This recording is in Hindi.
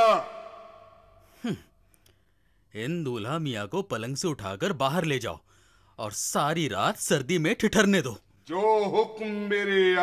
हाँ। हाँ। इन दूल्हा मिया को पलंग से उठाकर बाहर ले जाओ और सारी रात सर्दी में ठिठरने दो जो हुक्म मेरे